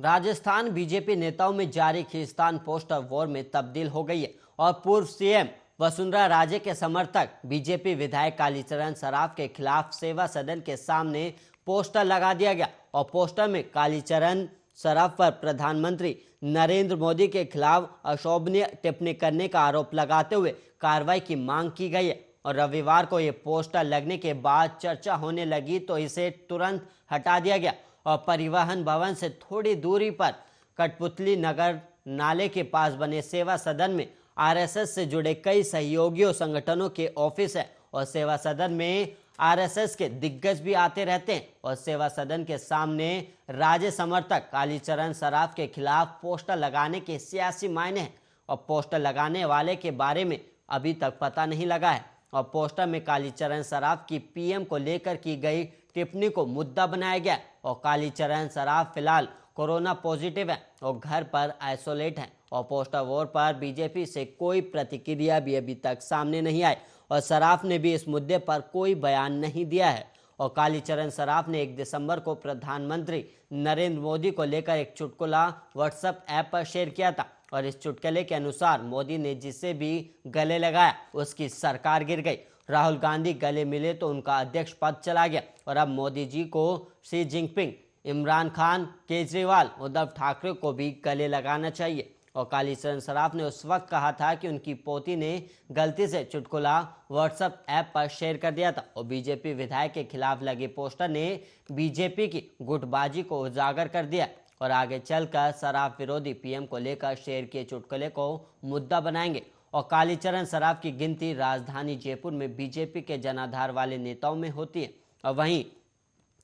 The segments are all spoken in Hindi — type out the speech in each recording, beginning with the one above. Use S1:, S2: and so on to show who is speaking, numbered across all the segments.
S1: राजस्थान बीजेपी नेताओं में जारी खिस्तान पोस्टर वॉर में तब्दील हो गई है और पूर्व सीएम वसुंधरा राजे के समर्थक बीजेपी विधायक कालीचरण सराफ के खिलाफ सेवा सदन के सामने पोस्टर लगा दिया गया और पोस्टर में कालीचरण सराफ पर प्रधानमंत्री नरेंद्र मोदी के खिलाफ अशोभनीय टिप्पणी करने का आरोप लगाते हुए कार्रवाई की मांग की गई है और रविवार को ये पोस्टर लगने के बाद चर्चा होने लगी तो इसे तुरंत हटा दिया गया और परिवहन भवन से थोड़ी दूरी पर कठपुतली नगर नाले के पास बने सेवा सदन में आरएसएस से जुड़े कई सहयोगियों संगठनों के ऑफिस है और सेवा सदन में आरएसएस के दिग्गज भी आते रहते हैं और सेवा सदन के सामने राज्य समर्थक कालीचरण सराफ के खिलाफ पोस्टर लगाने के सियासी मायने हैं और पोस्टर लगाने वाले के बारे में अभी तक पता नहीं लगा है और पोस्टर में कालीचरण सराफ की पीएम को लेकर की गई टिप्पणी को मुद्दा बनाया गया और कालीचरण सराफ फिलहाल कोरोना पॉजिटिव है और घर पर आइसोलेट है और पोस्टर वॉर पर बीजेपी से कोई प्रतिक्रिया भी अभी तक सामने नहीं आई और सराफ ने भी इस मुद्दे पर कोई बयान नहीं दिया है और कालीचरण सराफ ने 1 दिसंबर को प्रधानमंत्री नरेंद्र मोदी को लेकर एक चुटकुला व्हाट्सएप ऐप पर शेयर किया था और इस चुटकले के अनुसार मोदी ने जिसे भी गले लगाया उसकी सरकार गिर गई राहुल गांधी गले मिले तो उनका अध्यक्ष पद चला गया और अब मोदी जी को शी जिनपिंग इमरान खान केजरीवाल उद्धव ठाकरे को भी गले लगाना चाहिए और कालीचरण सराफ ने उस वक्त कहा था कि उनकी पोती ने गलती से चुटकुला व्हाट्सएप ऐप पर शेयर कर दिया था और बीजेपी विधायक के खिलाफ लगे पोस्टर ने बीजेपी की गुटबाजी को उजागर कर दिया और आगे चलकर शराब विरोधी पीएम को लेकर शेर के चुटकुले को मुद्दा बनाएंगे और कालीचरण शराब की गिनती राजधानी जयपुर में बीजेपी के जनाधार वाले नेताओं में होती है और वहीं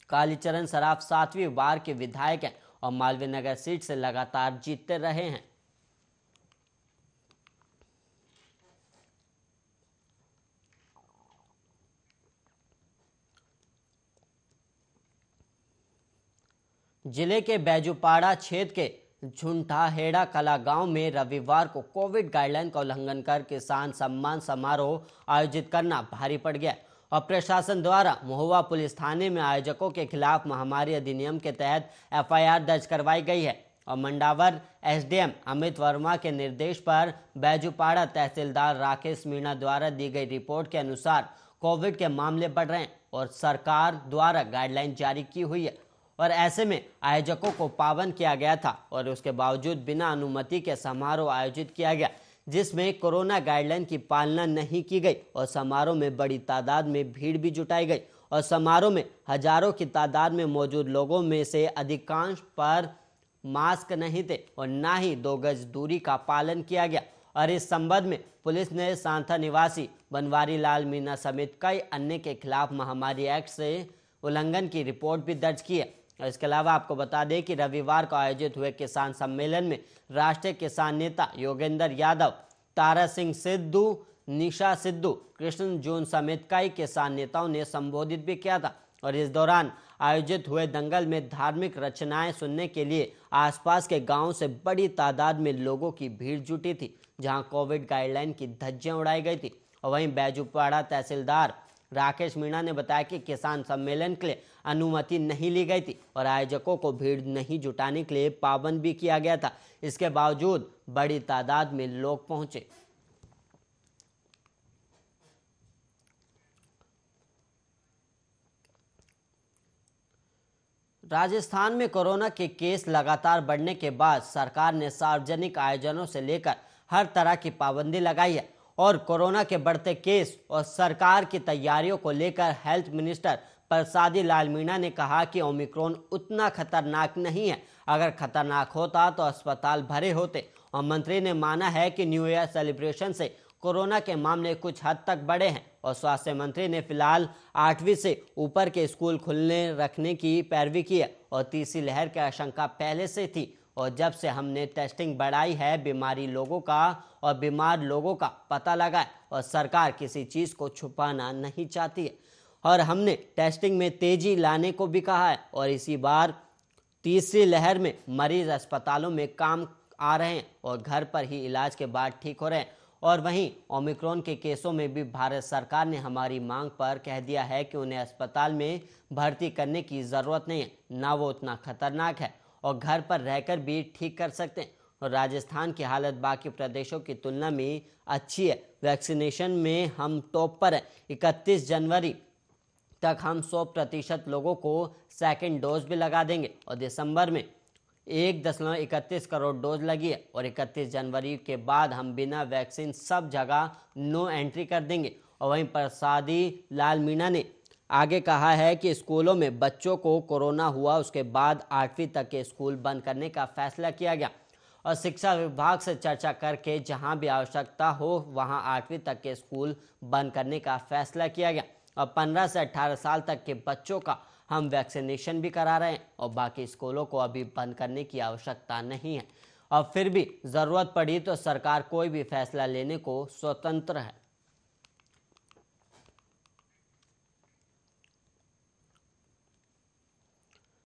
S1: कालीचरण शराब सातवीं बार के विधायक हैं और मालवीय नगर सीट से लगातार जीतते रहे हैं जिले के बैजूपाड़ा क्षेत्र के झुंठाहेड़ा कला गांव में रविवार को कोविड गाइडलाइन का उल्लंघन कर किसान सम्मान समारोह आयोजित करना भारी पड़ गया और प्रशासन द्वारा महुआ पुलिस थाने में आयोजकों के खिलाफ महामारी अधिनियम के तहत एफआईआर दर्ज करवाई गई है और मंडावर एसडीएम अमित वर्मा के निर्देश पर बैजूपाड़ा तहसीलदार राकेश मीणा द्वारा दी गई रिपोर्ट के अनुसार कोविड के मामले बढ़ रहे हैं और सरकार द्वारा गाइडलाइन जारी की हुई है और ऐसे में आयोजकों को पावन किया गया था और उसके बावजूद बिना अनुमति के समारोह आयोजित किया गया जिसमें कोरोना गाइडलाइन की पालना नहीं की गई और समारोह में बड़ी तादाद में भीड़ भी जुटाई गई और समारोह में हजारों की तादाद में मौजूद लोगों में से अधिकांश पर मास्क नहीं थे और ना ही दो गज दूरी का पालन किया गया और इस संबंध में पुलिस ने सांथा निवासी बनवारी लाल मीना समेत कई अन्य के खिलाफ महामारी एक्ट से उल्लंघन की रिपोर्ट भी दर्ज की है और इसके अलावा आपको बता दें कि रविवार को आयोजित हुए किसान सम्मेलन में राष्ट्रीय किसान नेता योगेंद्र यादव तारा सिंह सिद्धू निशा सिद्धू कृष्ण जून समेत कई किसान नेताओं ने संबोधित भी किया था और इस दौरान आयोजित हुए दंगल में धार्मिक रचनाएं सुनने के लिए आसपास के गांव से बड़ी तादाद में लोगों की भीड़ जुटी थी जहां कोविड गाइडलाइन की धज्जियां उड़ाई गई थी और वहीं बैजूपाड़ा तहसीलदार राकेश मीणा ने बताया कि किसान सम्मेलन के लिए अनुमति नहीं ली गई थी और आयोजकों को भीड़ नहीं जुटाने के लिए पाबंद भी किया गया था इसके बावजूद बड़ी तादाद में लोग पहुंचे राजस्थान में कोरोना के केस लगातार बढ़ने के बाद सरकार ने सार्वजनिक आयोजनों से लेकर हर तरह की पाबंदी लगाई है और कोरोना के बढ़ते केस और सरकार की तैयारियों को लेकर हेल्थ मिनिस्टर प्रसादी लाल मीणा ने कहा कि ओमिक्रॉन उतना खतरनाक नहीं है अगर खतरनाक होता तो अस्पताल भरे होते और मंत्री ने माना है कि न्यू ईयर सेलिब्रेशन से कोरोना के मामले कुछ हद तक बढ़े हैं और स्वास्थ्य मंत्री ने फिलहाल आठवीं से ऊपर के स्कूल खुलने रखने की पैरवी की है और तीसरी लहर की आशंका पहले से थी और जब से हमने टेस्टिंग बढ़ाई है बीमारी लोगों का और बीमार लोगों का पता लगा है और सरकार किसी चीज़ को छुपाना नहीं चाहती है और हमने टेस्टिंग में तेजी लाने को भी कहा है और इसी बार तीसरी लहर में मरीज अस्पतालों में काम आ रहे हैं और घर पर ही इलाज के बाद ठीक हो रहे हैं और वहीं ओमिक्रॉन के केसों में भी भारत सरकार ने हमारी मांग पर कह दिया है कि उन्हें अस्पताल में भर्ती करने की ज़रूरत नहीं है ना वो उतना खतरनाक है और घर पर रहकर भी ठीक कर सकते हैं और राजस्थान की हालत बाकी प्रदेशों की तुलना में अच्छी है वैक्सीनेशन में हम टॉप पर हैं इकतीस जनवरी तक हम 100 प्रतिशत लोगों को सेकेंड डोज भी लगा देंगे और दिसंबर में एक दशमलव इकतीस करोड़ डोज लगी है और इकतीस जनवरी के बाद हम बिना वैक्सीन सब जगह नो एंट्री कर देंगे और वहीं प्रसादी लाल मीणा ने आगे कहा है कि स्कूलों में बच्चों को कोरोना हुआ उसके बाद आठवीं तक के स्कूल बंद करने का फैसला किया गया और शिक्षा विभाग से चर्चा करके जहां भी आवश्यकता हो वहां आठवीं तक के स्कूल बंद करने का फैसला किया गया और 15 से 18 साल तक के बच्चों का हम वैक्सीनेशन भी करा रहे हैं और बाकी स्कूलों को अभी बंद करने की आवश्यकता नहीं है और फिर भी ज़रूरत पड़ी तो सरकार कोई भी फैसला लेने को स्वतंत्र है